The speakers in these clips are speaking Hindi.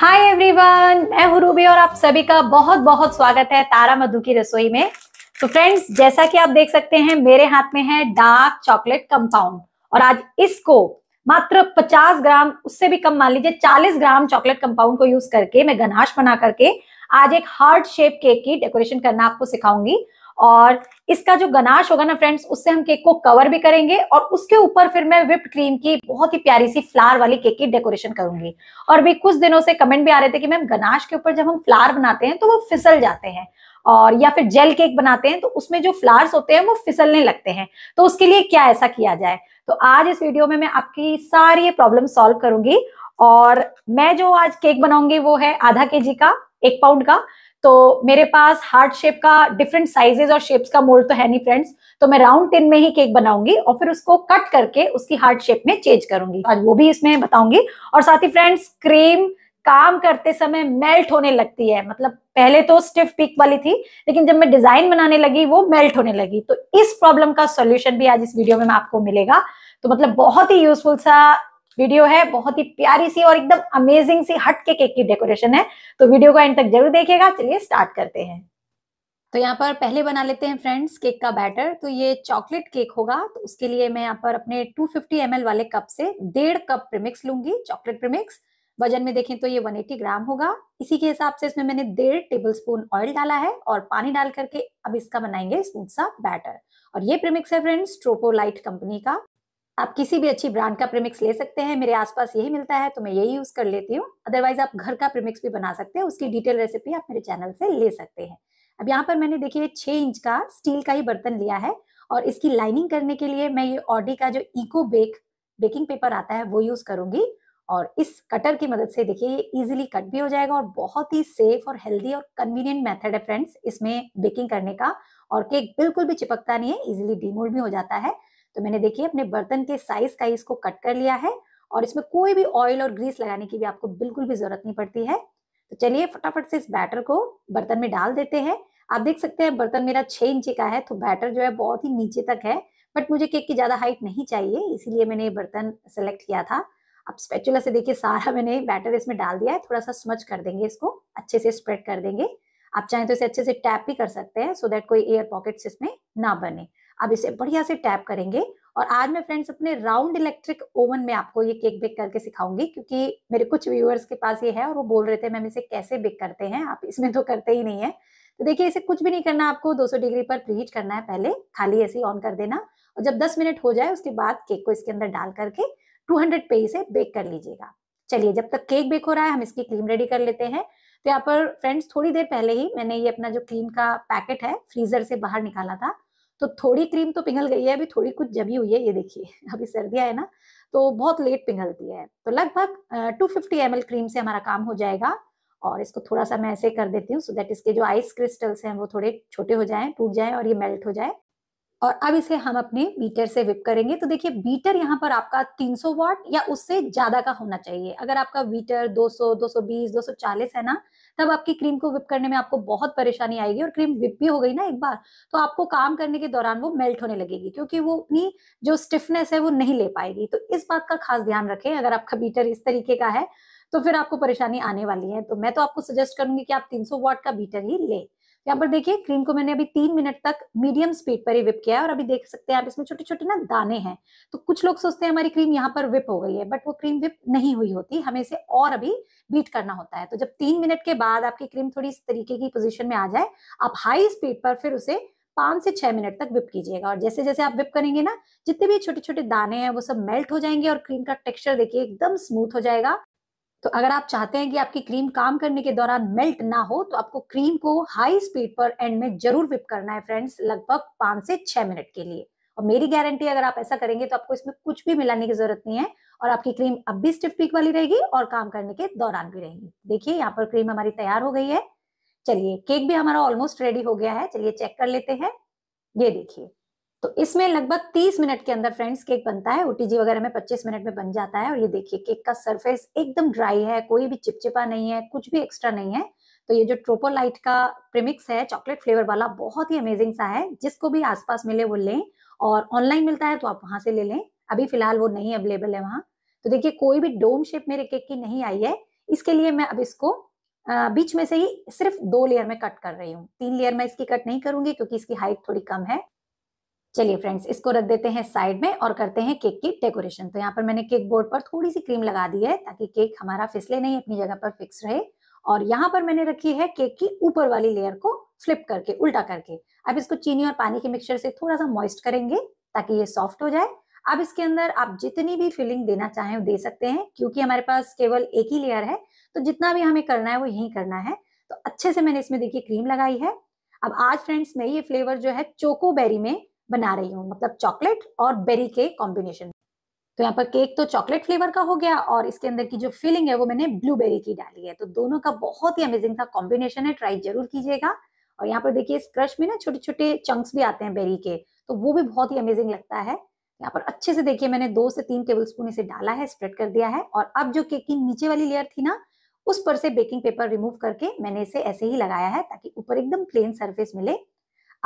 हाय एवरीवन मैं हूं रूबी और आप सभी का बहुत बहुत स्वागत है तारा मधु की रसोई में तो फ्रेंड्स जैसा कि आप देख सकते हैं मेरे हाथ में है डार्क चॉकलेट कंपाउंड और आज इसको मात्र 50 ग्राम उससे भी कम मान लीजिए 40 ग्राम चॉकलेट कंपाउंड को यूज करके मैं गनाश बना करके आज एक हार्ट शेप केक की डेकोरेशन करना आपको सिखाऊंगी और इसका जो गनाश होगा ना फ्रेंड्स उससे हम केक को कवर भी करेंगे और उसके ऊपर फिर मैं विप क्रीम की बहुत ही प्यारी सी फ्लावर वाली केक की डेकोरेशन करूंगी और भी कुछ दिनों से कमेंट भी आ रहे थे कि मैम गनाश के ऊपर जब हम फ्लावर बनाते हैं तो वो फिसल जाते हैं और या फिर जेल केक बनाते हैं तो उसमें जो फ्लावर्स होते हैं वो फिसलने लगते हैं तो उसके लिए क्या ऐसा किया जाए तो आज इस वीडियो में मैं आपकी सारी ये प्रॉब्लम सॉल्व करूंगी और मैं जो आज केक बनाऊंगी वो है आधा के जी का एक पाउंड का तो मेरे पास हार्ट शेप का डिफरेंट साइजेस और शेप्स का मोल्ड तो है नहीं फ्रेंड्स तो मैं राउंड टिन में ही केक बनाऊंगी और फिर उसको कट करके उसकी हार्ट शेप में चेंज करूंगी आज वो भी इसमें बताऊंगी और साथ ही फ्रेंड्स क्रीम काम करते समय मेल्ट होने लगती है मतलब पहले तो स्टिफ पीक वाली थी लेकिन जब मैं डिजाइन बनाने लगी वो मेल्ट होने लगी तो इस प्रॉब्लम का सॉल्यूशन भी आज इस वीडियो में आपको मिलेगा तो मतलब बहुत ही यूजफुल सा वीडियो है बहुत ही प्यारी सी और एकदम अमेजिंग सी हट के केक की डेकोरेशन है तो वीडियो को एंड तक जरूर देखिएगा चलिए स्टार्ट करते हैं तो यहाँ पर पहले बना लेते हैं फ्रेंड्स केक का बैटर तो ये चॉकलेट केक होगा तो उसके लिए मैं यहाँ पर अपने 250 फिफ्टी वाले कप से डेढ़ कप प्रीमिक्स लूंगी चॉकलेट प्रीमिक्स वजन में देखें तो ये 180 ग्राम होगा इसी के हिसाब से इसमें मैंने डेढ़ टेबल स्पून ऑयल डाला है और पानी डाल करके अब इसका बनाएंगे स्मूथ सा बैटर और ये प्रिमिक्स है फ्रेंड्स ट्रोपोलाइट कंपनी का आप किसी भी अच्छी ब्रांड का प्रीमिक्स ले सकते हैं मेरे आसपास यही मिलता है तो मैं यही यूज कर लेती हूँ अदरवाइज आप घर का प्रीमिक्स भी बना सकते हैं उसकी डिटेल रेसिपी आप मेरे चैनल से ले सकते हैं अब यहाँ पर मैंने देखिए छह इंच का स्टील का ही बर्तन लिया है और इसकी लाइनिंग करने के लिए मैं ये ऑडी का जो इको बेक बेकिंग पेपर आता है वो यूज करूंगी और इस कटर की मदद से देखिए ये इजिली कट भी हो जाएगा और बहुत ही सेफ और हेल्दी और कन्वीनियंट मेथड है फ्रेंड्स इसमें बेकिंग करने का और केक बिल्कुल भी चिपकता नहीं है इजिली डीमोल्ड भी हो जाता है तो मैंने देखिए अपने बर्तन के साइज का इसको कट कर लिया है और इसमें कोई भी ऑयल और ग्रीस लगाने की भी आपको बिल्कुल भी जरूरत नहीं पड़ती है तो चलिए फटाफट से इस बैटर को बर्तन में डाल देते हैं आप देख सकते हैं बर्तन मेरा छह इंच का है तो बैटर जो है बहुत ही नीचे तक है बट मुझे केक की ज़्यादा हाइट नहीं चाहिए इसीलिए मैंने ये बर्तन सेलेक्ट किया था अब स्पेचुला से देखिए सारा मैंने बैटर इसमें डाल दिया है थोड़ा सा स्मच कर देंगे इसको अच्छे से स्प्रेड कर देंगे आप चाहें तो इसे अच्छे से टैप भी कर सकते हैं सो so कोई एयर पॉकेट इसमें ना बने आप इसे बढ़िया से टैप करेंगे और आज मैं फ्रेंड्स अपने राउंड इलेक्ट्रिक ओवन में आपको ये केक बेक करके सिखाऊंगी क्योंकि मेरे कुछ व्यूअर्स के पास ये है और वो बोल रहे थे मैम इसे कैसे बेक करते हैं आप इसमें तो करते ही नहीं है तो देखिए इसे कुछ भी नहीं करना आपको 200 डिग्री पर प्रीहीट करना है पहले खाली ऐसे ही ऑन कर देना और जब 10 मिनट हो जाए उसके बाद केक को इसके अंदर डाल करके 200 पे इसे बेक कर लीजिएगा चलिए जब तक केक बेक हो रहा है हम इसकी क्रीम रेडी कर लेते हैं तो यहाँ पर फ्रेंड्स थोड़ी देर पहले ही मैंने ये अपना जो क्रीम का पैकेट है फ्रीजर से बाहर निकाला था तो थोड़ी क्रीम तो पिघल गई है अभी थोड़ी कुछ जमी हुई है ये देखिए अभी सर्दियाँ है ना तो बहुत लेट पिघलती है तो लगभग टू फिफ्टी एम क्रीम से हमारा काम हो जाएगा और इसको थोड़ा सा मैं ऐसे कर देती हूँ सो so दैट इसके जो आइस क्रिस्टल्स हैं वो थोड़े छोटे हो जाएं टूट जाएं और ये मेल्ट हो जाए और अब इसे हम अपने बीटर से विप करेंगे तो देखिए बीटर यहाँ पर आपका 300 वाट या उससे ज्यादा का होना चाहिए अगर आपका बीटर 200, 220, 240 है ना तब आपकी क्रीम को विप करने में आपको बहुत परेशानी आएगी और क्रीम विप भी हो गई ना एक बार तो आपको काम करने के दौरान वो मेल्ट होने लगेगी क्योंकि वो अपनी जो स्टिफनेस है वो नहीं ले पाएगी तो इस बात का खास ध्यान रखें अगर आपका बीटर इस तरीके का है तो फिर आपको परेशानी आने वाली है तो मैं तो आपको सजेस्ट करूंगी कि आप 300 वाट का बीटर ही लें यहाँ पर देखिए क्रीम को मैंने अभी तीन मिनट तक मीडियम स्पीड पर ही विप किया है और अभी देख सकते हैं आप इसमें छोटे छोटे ना दाने हैं तो कुछ लोग सोचते हैं हमारी क्रीम यहाँ पर विप हो गई है बट वो क्रीम विप नहीं हुई होती हमें इसे और अभी बीट करना होता है तो जब तीन मिनट के बाद आपकी क्रीम थोड़ी इस तरीके की पोजिशन में आ जाए आप हाई स्पीड पर फिर उसे पांच से छह मिनट तक विप कीजिएगा और जैसे जैसे आप विप करेंगे ना जितने भी छोटे छोटे दाने हैं वो सब मेल्ट हो जाएंगे और क्रीम का टेक्सचर देखिए एकदम स्मूथ हो जाएगा तो अगर आप चाहते हैं कि आपकी क्रीम काम करने के दौरान मेल्ट ना हो तो आपको क्रीम को हाई स्पीड पर एंड में जरूर विप करना है फ्रेंड्स लगभग पांच से छह मिनट के लिए और मेरी गारंटी अगर आप ऐसा करेंगे तो आपको इसमें कुछ भी मिलाने की जरूरत नहीं है और आपकी क्रीम अब भी स्टिफ पीक वाली रहेगी और काम करने के दौरान भी रहेगी देखिए यहाँ पर क्रीम हमारी तैयार हो गई है चलिए केक भी हमारा ऑलमोस्ट रेडी हो गया है चलिए चेक कर लेते हैं ये देखिए तो इसमें लगभग 30 मिनट के अंदर फ्रेंड्स केक बनता है ओटीजी वगैरह में 25 मिनट में बन जाता है और ये देखिए केक का सरफेस एकदम ड्राई है कोई भी चिपचिपा नहीं है कुछ भी एक्स्ट्रा नहीं है तो ये जो ट्रोपोलाइट का प्रिमिक्स है चॉकलेट फ्लेवर वाला बहुत ही अमेजिंग सा है जिसको भी आसपास मिले वो लें और ऑनलाइन मिलता है तो आप वहां से ले लें अभी फिलहाल वो नहीं अवेलेबल है वहां तो देखिए कोई भी डोम शेप मेरे केक की नहीं आई है इसके लिए मैं अब इसको बीच में से ही सिर्फ दो लेयर में कट कर रही हूँ तीन लेयर में इसकी कट नहीं करूंगी क्योंकि इसकी हाइट थोड़ी कम है चलिए फ्रेंड्स इसको रख देते हैं साइड में और करते हैं केक की डेकोरेशन तो यहाँ पर मैंने केक बोर्ड पर थोड़ी सी क्रीम लगा दी है ताकि केक हमारा फिसले नहीं अपनी जगह पर फिक्स रहे और यहाँ पर मैंने रखी है केक की ऊपर वाली लेयर को फ्लिप करके उल्टा करके अब इसको चीनी और पानी के मिक्सचर से थोड़ा सा मॉइस्ट करेंगे ताकि ये सॉफ्ट हो जाए अब इसके अंदर आप जितनी भी फिलिंग देना चाहें दे सकते हैं क्योंकि हमारे पास केवल एक ही लेयर है तो जितना भी हमें करना है वो यही करना है तो अच्छे से मैंने इसमें देखिए क्रीम लगाई है अब आज फ्रेंड्स मैं ये फ्लेवर जो है चोको बेरी में बना रही हूँ मतलब चॉकलेट और बेरी के कॉम्बिनेशन तो यहाँ पर केक तो चॉकलेट फ्लेवर का हो गया और इसके अंदर की जो फीलिंग है वो मैंने ब्लूबेरी की डाली है तो दोनों का बहुत ही अमेजिंग सा कॉम्बिनेशन है ट्राई जरूर कीजिएगा और यहाँ पर देखिए इस क्रश में ना छोटे छोटे चंक्स भी आते हैं बेरी के तो वो भी बहुत ही अमेजिंग लगता है यहाँ पर अच्छे से देखिए मैंने दो से तीन टेबल स्पून इसे डाला है स्प्रेड कर दिया है और अब जो केक की नीचे वाली लेयर थी ना उस पर से बेकिंग पेपर रिमूव करके मैंने इसे ऐसे ही लगाया है ताकि ऊपर एकदम प्लेन सरफेस मिले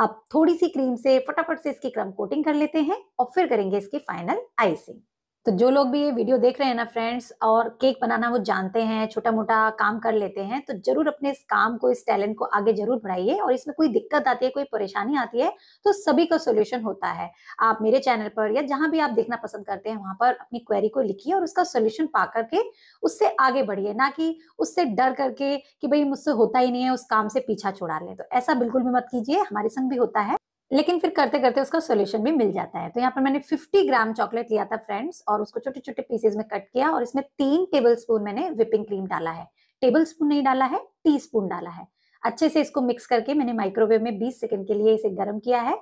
आप थोड़ी सी क्रीम से फटाफट से इसकी क्रम कोटिंग कर लेते हैं और फिर करेंगे इसकी फाइनल आइसिंग तो जो लोग भी ये वीडियो देख रहे हैं ना फ्रेंड्स और केक बनाना वो जानते हैं छोटा मोटा काम कर लेते हैं तो जरूर अपने इस काम को इस टैलेंट को आगे जरूर बढ़ाइए और इसमें कोई दिक्कत आती है कोई परेशानी आती है तो सभी का सोल्यूशन होता है आप मेरे चैनल पर या जहां भी आप देखना पसंद करते हैं वहां पर अपनी क्वेरी को लिखिए और उसका सोल्यूशन पा करके उससे आगे बढ़िए ना कि उससे डर करके कि भाई मुझसे होता ही नहीं है उस काम से पीछा छोड़ा ले तो ऐसा बिल्कुल भी मत कीजिए हमारे संग भी होता है लेकिन फिर करते करते उसका सोल्यूशन भी मिल जाता है तो यहाँ पर मैंने 50 ग्राम चॉकलेट लिया था फ्रेंड्स और उसको छोटे छोटे पीसेज में कट किया और इसमें तीन टेबल स्पून मैंने व्हिपिंग क्रीम डाला है टेबल स्पून नहीं डाला है टी स्पून डाला है अच्छे से इसको मिक्स करके मैंने माइक्रोवेव में बीस सेकंड के लिए इसे गर्म किया है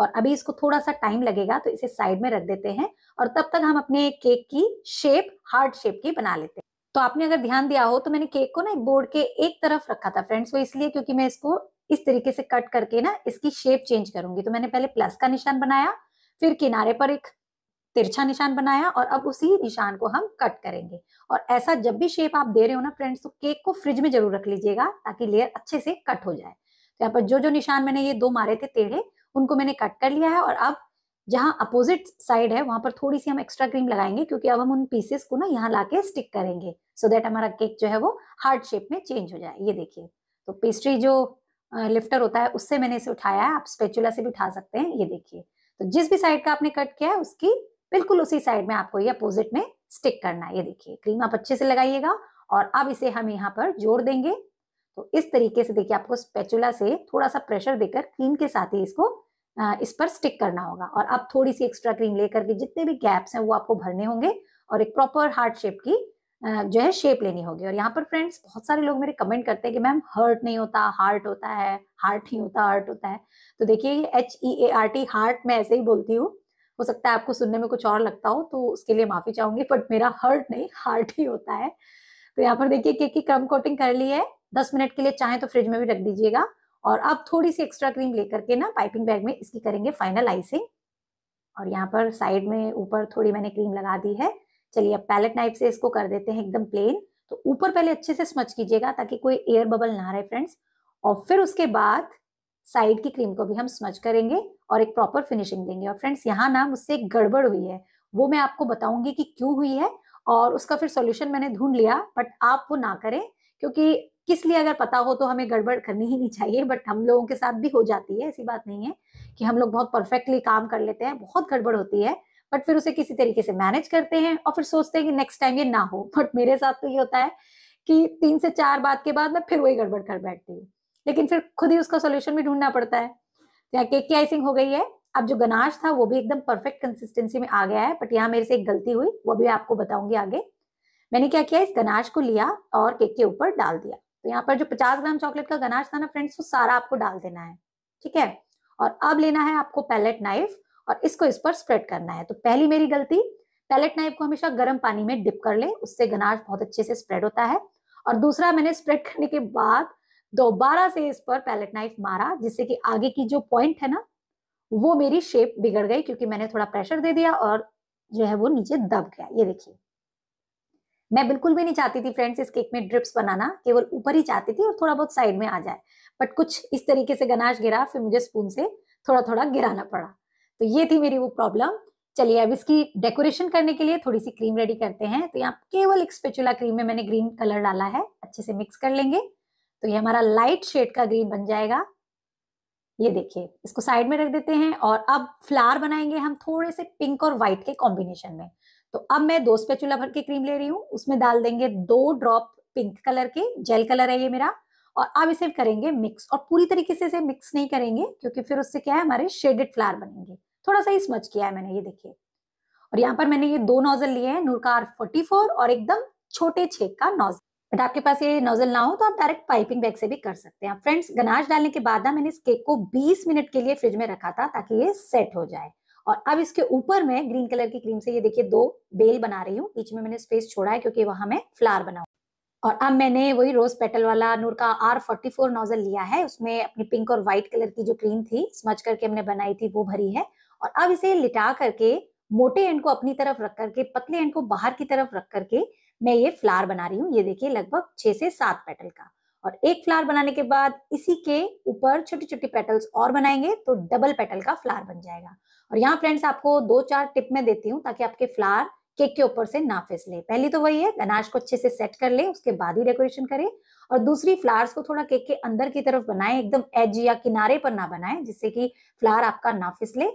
और अभी इसको थोड़ा सा टाइम लगेगा तो इसे साइड में रख देते हैं और तब तक हम अपने केक की शेप हार्ड शेप की बना लेते हैं तो आपने अगर ध्यान दिया हो तो मैंने केक को ना एक बोर्ड के एक तरफ रखा था फ्रेंड्स वो इसलिए क्योंकि मैं इसको इस तरीके से कट करके ना इसकी शेप चेंज करूंगी तो मैंने पहले प्लस का निशान बनाया फिर किनारे पर एक तिरछा निशान बनाया और अब उसी निशान को हम कट करेंगे और ऐसा जब भी शेप आप दे रहे हो ना फ्रेंड्स तो केक को फ्रिज में जरूर रख लीजिएगा ताकि लेयर अच्छे से कट हो जाए तो यहाँ पर जो जो निशान मैंने ये दो मारे थे टेढ़े उनको मैंने कट कर लिया है और अब जहाँ अपोजिट साइड है वहां पर थोड़ी सी हम एक्स्ट्रा क्रीम लगाएंगे क्योंकि अब हम उन पीसेस को ना यहाँ लाके स्टिक करेंगे सो so देट हमारा केक जो है वो हार्ड शेप में चेंज हो जाए ये देखिए तो पेस्ट्री जो लिफ्टर होता है उससे मैंने इसे उठाया है आप स्पेचुला से भी उठा सकते हैं ये देखिए तो जिस भी साइड का आपने कट किया है उसकी बिल्कुल उसी साइड में आपको ये अपोजिट में स्टिक करना है ये देखिए क्रीम आप अच्छे से लगाइएगा और अब इसे हम यहाँ पर जोड़ देंगे तो इस तरीके से देखिए आपको स्पेचुला से थोड़ा सा प्रेशर देकर क्रीम के साथ ही इसको इस पर स्टिक करना होगा और अब थोड़ी सी एक्स्ट्रा क्रीम लेकर के जितने भी गैप्स हैं वो आपको भरने होंगे और एक प्रॉपर हार्ट शेप की जो है शेप लेनी होगी और यहाँ पर फ्रेंड्स बहुत सारे लोग मेरे कमेंट करते हैं कि मैम हर्ट नहीं होता हार्ट होता है हार्ट नहीं हम्म। होता हर्ट होता है तो देखिए H E A R T heart मैं ऐसे ही बोलती हूँ हो सकता है आपको सुनने में कुछ और लगता हो तो उसके लिए माफी चाहूंगी बट मेरा हर्ट नहीं हार्ट ही होता है तो यहाँ पर देखिए केक की क्रम कोटिंग कर ली है दस मिनट के लिए चाहे तो फ्रिज में भी रख दीजिएगा और अब थोड़ी सी एक्स्ट्रा क्रीम लेकर के ना पाइपिंग बैग में इसकी करेंगे फाइनल आइसिंग और यहाँ पर साइड में ऊपर थोड़ी मैंने क्रीम लगा दी है चलिए अब पैलेट नाइफ से इसको कर देते हैं एकदम प्लेन तो ऊपर पहले अच्छे से स्मच कीजिएगा ताकि कोई एयर बबल ना रहे फ्रेंड्स और फिर उसके बाद साइड की क्रीम को भी हम स्मच करेंगे और एक प्रॉपर फिनिशिंग देंगे और फ्रेंड्स यहाँ ना मुझसे एक गड़बड़ हुई है वो मैं आपको बताऊंगी कि क्यों हुई है और उसका फिर सॉल्यूशन मैंने ढूंढ लिया बट आप वो ना करें क्योंकि किस लिए अगर पता हो तो हमें गड़बड़ करनी ही नहीं चाहिए बट हम लोगों के साथ भी हो जाती है ऐसी बात नहीं है कि हम लोग बहुत परफेक्टली काम कर लेते हैं बहुत गड़बड़ होती है बट फिर उसे किसी तरीके से मैनेज करते हैं और फिर सोचते हैं कि नेक्स्ट टाइम ये ना हो बट मेरे साथ तो ये होता है कि तीन से चार बात के बाद मैं फिर वही गड़बड़ कर बैठती हूँ लेकिन फिर खुद ही उसका सोल्यूशन भी ढूंढना पड़ता है तो या केक की आइसिंग हो गई है अब जो गनाश था वो भी एकदम परफेक्ट कंसिस्टेंसी में आ गया है बट यहाँ मेरे से एक गलती हुई वो भी आपको बताऊंगी आगे मैंने क्या किया इस गनाश को लिया और केक के ऊपर डाल दिया तो यहाँ पर जो 50 ग्राम चॉकलेट का गनाश था ना फ्रेंड्स वो सारा आपको डाल देना है ठीक है और अब लेना है आपको पैलेट नाइफ और इसको इस पर स्प्रेड करना है तो पहली मेरी गलती पैलेट नाइफ को हमेशा गर्म पानी में डिप कर ले उससे गनाश बहुत अच्छे से स्प्रेड होता है और दूसरा मैंने स्प्रेड करने के बाद दोबारा से इस पर पैलेट नाइफ मारा जिससे कि आगे की जो पॉइंट है ना वो मेरी शेप बिगड़ गई क्योंकि मैंने थोड़ा प्रेशर दे दिया और जो है वो नीचे दब गया ये देखिए मैं बिल्कुल भी नहीं चाहती थी फ्रेंड्स इस केक में ड्रिप्स बनाना केवल ऊपर ही चाहती थी और थोड़ा बहुत साइड में आ जाए बट कुछ इस तरीके से गनाश गिरा फिर मुझे स्पून से थोड़ा थोड़ा गिराना पड़ा तो ये थी मेरी वो प्रॉब्लम चलिए अब इसकी डेकोरेशन करने के लिए थोड़ी सी क्रीम रेडी करते हैं तो यहाँ केवल एक स्पेचुला क्रीम में मैंने ग्रीन कलर डाला है अच्छे से मिक्स कर लेंगे तो ये हमारा लाइट शेड का ग्रीन बन जाएगा ये देखिए इसको साइड में रख देते हैं और अब फ्लावर बनाएंगे हम थोड़े से पिंक और व्हाइट के कॉम्बिनेशन में तो अब मैं दो स्पेचुला भर के क्रीम ले रही हूँ उसमें डाल देंगे दो ड्रॉप पिंक कलर के जेल कलर है ये मेरा और अब इसे करेंगे मिक्स और पूरी तरीके से इसे मिक्स नहीं करेंगे क्योंकि फिर उससे क्या है हमारे शेडेड फ्लावर बनेंगे थोड़ा सा ही स्मच किया है मैंने ये देखिए और यहाँ पर मैंने ये दो नोजल लिए हैं नूरकार 44 और एकदम छोटे छेक का नोजल बट आपके पास ये नोजल ना हो तो आप डायरेक्ट पाइपिंग बैग से भी कर सकते हैं फ्रेंड्स गनाश डालने के बाद ना मैंने इस केक को 20 मिनट के लिए फ्रिज में रखा था ताकि ये सेट हो जाए और अब इसके ऊपर मैं ग्रीन कलर की क्रीम से ये देखिए दो बेल बना रही हूँ बीच में मैंने स्पेस छोड़ा है क्योंकि वहां मैं फ्लावर बनाऊ और अब मैंने वही रोज पेटल वाला नूर का आर फोर्टी फोर नोजल लिया है उसमें अपनी पिंक और व्हाइट कलर की जो क्रीम थी स्मच करके हमने बनाई थी वो भरी है और अब इसे लिटा करके मोटे एंड को अपनी तरफ रख करके पतले एंड को बाहर की तरफ रख करके मैं ये फ्लावर बना रही हूँ ये देखिए लगभग छह से सात पेटल का और एक फ्लावर बनाने के बाद इसी के ऊपर छोटी छोटी पेटल्स और बनाएंगे तो डबल पेटल का फ्लावर बन जाएगा और यहाँ फ्रेंड्स आपको दो चार टिप मैं देती हूँ ताकि आपके फ्लावर केक के ऊपर से ना फिसले पहली तो वही है अनाज को अच्छे से सेट कर ले उसके बाद ही डेकोरेशन करें और दूसरी फ्लावर्स को थोड़ा केक के अंदर की तरफ बनाएं एकदम एज या किनारे पर ना बनाएं जिससे कि फ्लावर आपका ना फिसले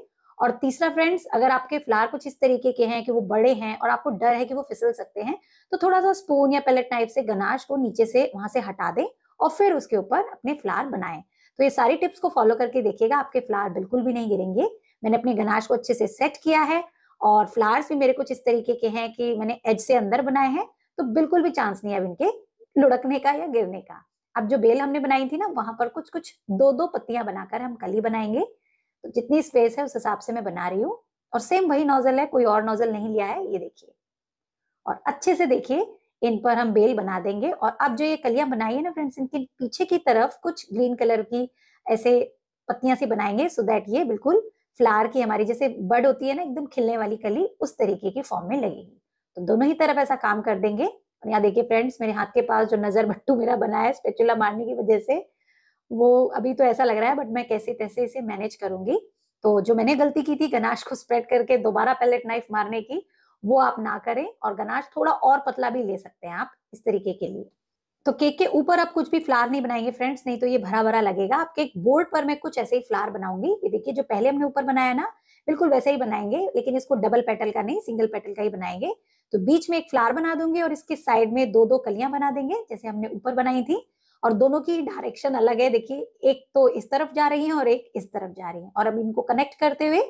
और तीसरा फ्रेंड्स अगर आपके फ्लावर कुछ इस तरीके के हैं कि वो बड़े हैं और आपको डर है कि वो फिसल सकते हैं तो थोड़ा सा स्पून या पेलेट नाइफ से गनाश को नीचे से वहां से हटा दें और फिर उसके ऊपर अपने फ्लावर बनाए तो ये सारी टिप्स को फॉलो करके देखिएगा आपके फ्लावर बिल्कुल भी नहीं गिरेंगे मैंने अपने गनाश को अच्छे से सेट किया है और फ्लावर्स भी मेरे कुछ इस तरीके के हैं कि मैंने एज से अंदर बनाए हैं तो बिल्कुल भी चांस नहीं है अब इनके लुढ़कने का या गिरने का अब जो बेल हमने बनाई थी ना वहां पर कुछ कुछ दो दो पत्तियां बनाकर हम कली बनाएंगे तो जितनी स्पेस है उस हिसाब से मैं बना रही हूँ और सेम वही नोजल है कोई और नोजल नहीं लिया है ये देखिए और अच्छे से देखिए इन पर हम बेल बना देंगे और अब जो ये कलियां बनाई है ना फ्रेंड्स इनके पीछे की तरफ कुछ ग्रीन कलर की ऐसे पत्तियां सी बनाएंगे सो दैट ये बिल्कुल फ्लावर की हमारी जैसे बर्ड होती है ना एकदम खिलने वाली कली उस तरीके की फॉर्म में लगेगी तो दोनों ही तरफ ऐसा काम कर देंगे और यहाँ देखिए फ्रेंड्स मेरे हाथ के पास जो नजर भट्टू मेरा बना है स्पेचुला मारने की वजह से वो अभी तो ऐसा लग रहा है बट मैं कैसे तैसे इसे मैनेज करूंगी तो जो मैंने गलती की थी गनाश को स्प्रेड करके दोबारा पैलेट नाइफ मारने की वो आप ना करें और गनाश थोड़ा और पतला भी ले सकते हैं आप इस तरीके के लिए तो केक के ऊपर आप कुछ भी फ्लावर नहीं बनाएंगे फ्रेंड्स नहीं तो ये भरा भरा लगेगा आप केक बोर्ड पर मैं कुछ ऐसे ही फ्लावर बनाऊंगी ये देखिए जो पहले हमने ऊपर बनाया ना बिल्कुल वैसे ही बनाएंगे लेकिन इसको डबल पेटल का नहीं सिंगल पेटल का ही बनाएंगे तो बीच में एक फ्लावर बना दूंगी और इसके साइड में दो दो कलियां बना देंगे जैसे हमने ऊपर बनाई थी और दोनों की डायरेक्शन अलग है देखिए एक तो इस तरफ जा रही है और एक इस तरफ जा रही है और अब इनको कनेक्ट करते हुए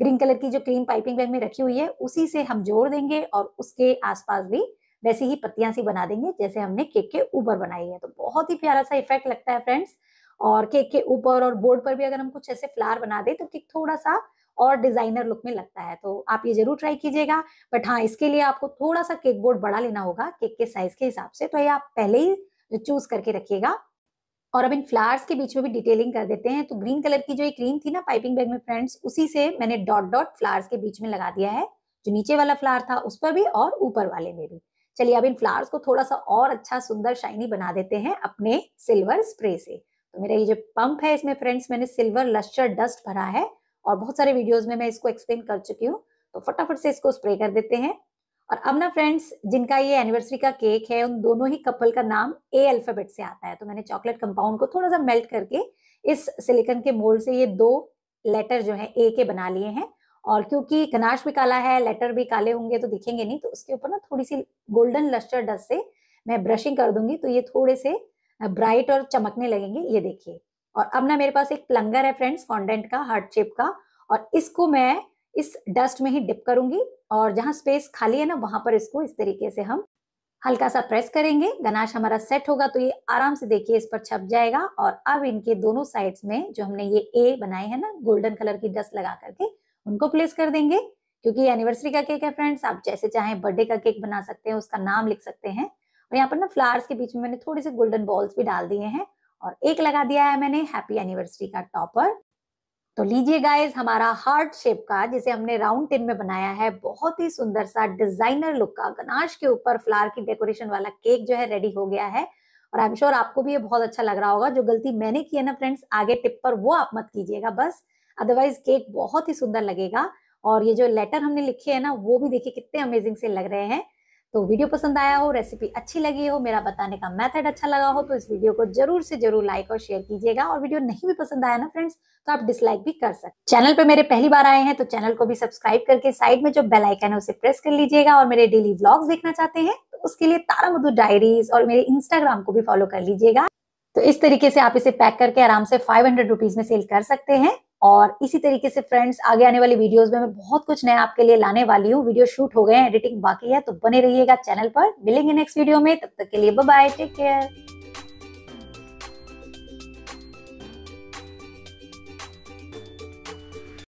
ग्रीन कलर की जो क्रीम पाइपिंग बैग में रखी हुई है उसी से हम जोड़ देंगे और उसके आसपास भी वैसी ही पत्तियां सी बना देंगे जैसे हमने केक के ऊपर बनाई है तो बहुत ही प्यारा सा इफेक्ट लगता है फ्रेंड्स और केक के ऊपर और बोर्ड पर भी अगर हम कुछ ऐसे फ्लावर बना दे तो केक थोड़ा सा और डिजाइनर लुक में लगता है तो आप ये जरूर ट्राई कीजिएगा बट हाँ इसके लिए आपको थोड़ा सा केक बोर्ड बड़ा लेना होगा केक के साइज के हिसाब से तो ये आप पहले ही जो चूज करके रखिएगा और अब इन फ्लावर्स के बीच में भी डिटेलिंग कर देते हैं तो ग्रीन कलर की जो ये क्रीम थी ना पाइपिंग बैग में फ्रेंड्स उसी से मैंने डॉट डॉट फ्लावर्स के बीच में लगा दिया है जो नीचे वाला फ्लावर था उस पर भी और ऊपर वाले में भी चलिए अब इन फ्लावर्स को थोड़ा सा और अच्छा सुंदर शाइनी बना देते हैं अपने सिल्वर स्प्रे से तो मेरा ये जो पंप है इसमें फ्रेंड्स मैंने सिल्वर लस्टर डस्ट भरा है और बहुत सारे वीडियोज में मैं इसको एक्सप्लेन कर चुकी हूँ तो फटाफट से इसको स्प्रे कर देते हैं और अब ना फ्रेंड्स जिनका ये एनिवर्सरी का केक है उन दोनों ही कपल का नाम ए अल्फाबेट से आता है तो मैंने चॉकलेट कंपाउंड को थोड़ा सा मेल्ट करके इस सिलिकन के मोल्ड से ये दो लेटर जो है ए के बना लिए हैं और क्योंकि कनाश भी काला है लेटर भी काले होंगे तो दिखेंगे नहीं तो उसके ऊपर ना थोड़ी सी गोल्डन लस्टर डस्ट से मैं ब्रशिंग कर दूंगी तो ये थोड़े से ब्राइट और चमकने लगेंगे ये देखिए और अब ना मेरे पास एक प्लंगर है फ्रेंड्स फॉन्डेंट का हार्ट शेप का और इसको मैं इस डस्ट में ही डिप करूंगी और जहां स्पेस खाली है ना वहां पर इसको इस तरीके से हम हल्का सा प्रेस करेंगे गनाश हमारा सेट होगा तो ये आराम से देखिए इस पर छप जाएगा और अब इनके दोनों साइड्स में जो हमने ये ए बनाए हैं ना गोल्डन कलर की डस्ट लगा करके उनको प्लेस कर देंगे क्योंकि एनिवर्सरी का केक है फ्रेंड्स आप जैसे चाहें बर्थडे का केक बना सकते हैं उसका नाम लिख सकते हैं और यहाँ पर ना फ्लावर्स के बीच में मैंने थोड़े से गोल्डन बॉल्स भी डाल दिए हैं और एक लगा दिया है मैंने हैप्पी एनिवर्सरी का टॉपर तो लीजिए गाइज हमारा हार्ट शेप का जिसे हमने राउंड टिन में बनाया है बहुत ही सुंदर सा डिजाइनर लुक का गनाश के ऊपर फ्लावर की डेकोरेशन वाला केक जो है रेडी हो गया है और आई एम श्योर आपको भी ये बहुत अच्छा लग रहा होगा जो गलती मैंने की है ना फ्रेंड्स आगे टिप पर वो आप मत कीजिएगा बस अदरवाइज केक बहुत ही सुंदर लगेगा और ये जो लेटर हमने लिखे है ना वो भी देखिए कितने अमेजिंग से लग रहे हैं तो वीडियो पसंद आया हो रेसिपी अच्छी लगी हो मेरा बताने का मेथड अच्छा लगा हो तो इस वीडियो को जरूर से जरूर लाइक और शेयर कीजिएगा और वीडियो नहीं भी पसंद आया ना फ्रेंड्स तो आप डिसलाइक भी कर सकते चैनल पे मेरे पहली बार आए हैं तो चैनल को भी सब्सक्राइब करके साइड में जो बेलाइकन है उसे प्रेस कर लीजिएगा और मेरे डेली ब्लॉग्स देखना चाहते हैं तो उसके लिए तारा मधु डायरीज और मेरे इंस्टाग्राम को भी फॉलो कर लीजिएगा तो इस तरीके से आप इसे पैक करके आराम से फाइव हंड्रेड रुपीज में सेल कर सकते हैं और इसी तरीके से फ्रेंड्स आगे आने वाली वीडियोस में मैं बहुत कुछ नया आपके लिए लाने वाली हूँ वीडियो शूट हो गए हैं एडिटिंग बाकी है तो बने रहिएगा चैनल पर मिलेंगे नेक्स्ट वीडियो में तब तक के लिए बाय टेक केयर